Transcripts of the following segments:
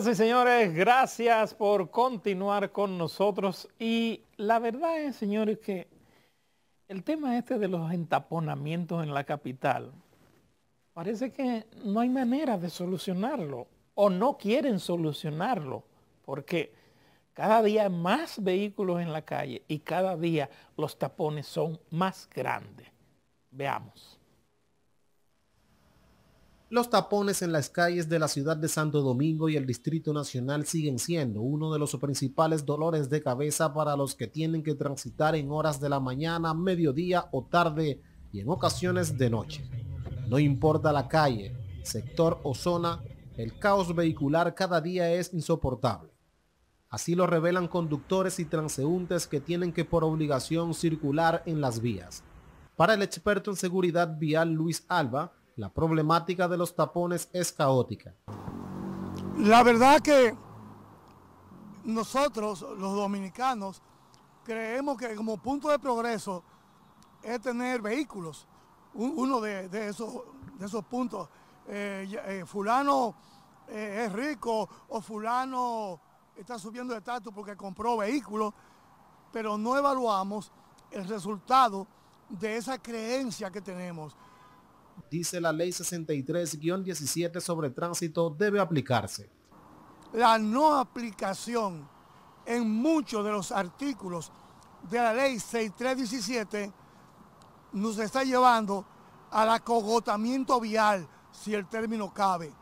y señores, gracias por continuar con nosotros. Y la verdad es, señores, que el tema este de los entaponamientos en la capital, parece que no hay manera de solucionarlo o no quieren solucionarlo, porque cada día más vehículos en la calle y cada día los tapones son más grandes. Veamos. Los tapones en las calles de la ciudad de Santo Domingo y el Distrito Nacional siguen siendo uno de los principales dolores de cabeza para los que tienen que transitar en horas de la mañana, mediodía o tarde y en ocasiones de noche. No importa la calle, sector o zona, el caos vehicular cada día es insoportable. Así lo revelan conductores y transeúntes que tienen que por obligación circular en las vías. Para el experto en seguridad vial Luis Alba, la problemática de los tapones es caótica. La verdad que nosotros, los dominicanos, creemos que como punto de progreso es tener vehículos. Uno de, esos, puntos. Eh, eh, fulano eh, es rico o fulano está subiendo de estatus porque compró vehículos, pero no evaluamos el resultado de esa creencia que tenemos dice la ley 63-17 sobre tránsito, debe aplicarse. La no aplicación en muchos de los artículos de la ley 6317 nos está llevando al acogotamiento vial, si el término cabe.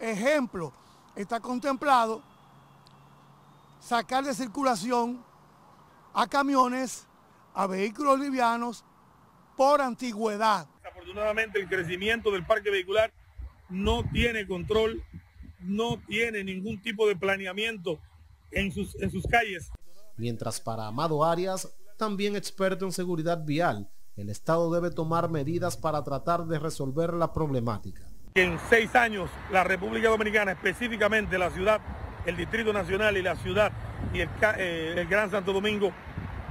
Ejemplo, está contemplado sacar de circulación a camiones, a vehículos livianos por antigüedad desafortunadamente el crecimiento del parque vehicular no tiene control, no tiene ningún tipo de planeamiento en sus, en sus calles. Mientras para Amado Arias, también experto en seguridad vial, el Estado debe tomar medidas para tratar de resolver la problemática. En seis años, la República Dominicana, específicamente la ciudad, el Distrito Nacional y la ciudad y el eh, Gran Santo Domingo,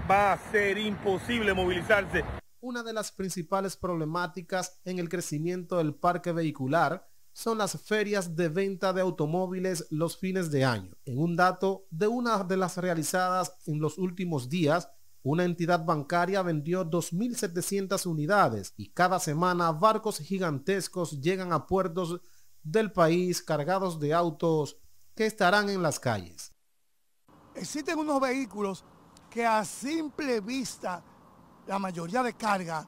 va a ser imposible movilizarse una de las principales problemáticas en el crecimiento del parque vehicular son las ferias de venta de automóviles los fines de año. En un dato de una de las realizadas en los últimos días, una entidad bancaria vendió 2.700 unidades y cada semana barcos gigantescos llegan a puertos del país cargados de autos que estarán en las calles. Existen unos vehículos que a simple vista la mayoría de carga,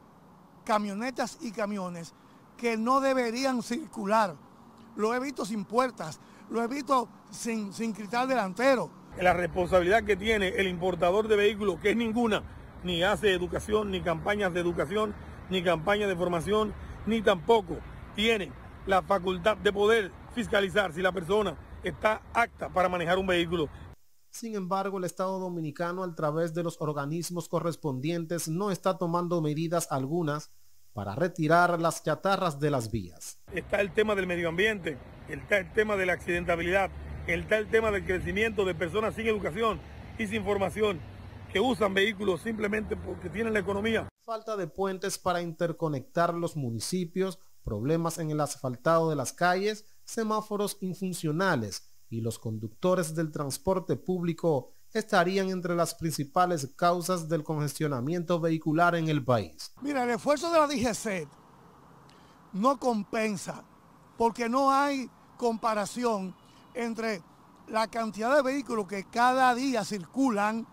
camionetas y camiones que no deberían circular. Lo he visto sin puertas, lo he visto sin, sin cristal delantero. La responsabilidad que tiene el importador de vehículos, que es ninguna, ni hace educación, ni campañas de educación, ni campañas de formación, ni tampoco tiene la facultad de poder fiscalizar si la persona está apta para manejar un vehículo sin embargo, el Estado dominicano, a través de los organismos correspondientes, no está tomando medidas algunas para retirar las chatarras de las vías. Está el tema del medio ambiente, está el tema de la accidentabilidad, está el tema del crecimiento de personas sin educación y sin formación que usan vehículos simplemente porque tienen la economía. Falta de puentes para interconectar los municipios, problemas en el asfaltado de las calles, semáforos infuncionales y los conductores del transporte público estarían entre las principales causas del congestionamiento vehicular en el país. Mira, el esfuerzo de la DGC no compensa porque no hay comparación entre la cantidad de vehículos que cada día circulan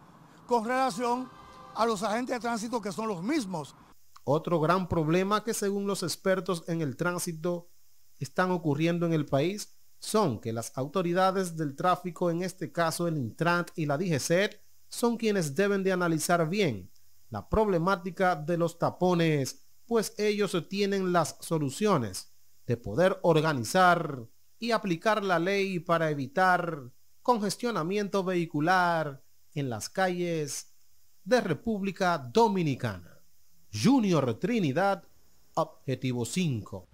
con relación a los agentes de tránsito que son los mismos. Otro gran problema que según los expertos en el tránsito están ocurriendo en el país son que las autoridades del tráfico, en este caso el Intrant y la DGCET, son quienes deben de analizar bien la problemática de los tapones, pues ellos tienen las soluciones de poder organizar y aplicar la ley para evitar congestionamiento vehicular en las calles de República Dominicana. Junior Trinidad, Objetivo 5.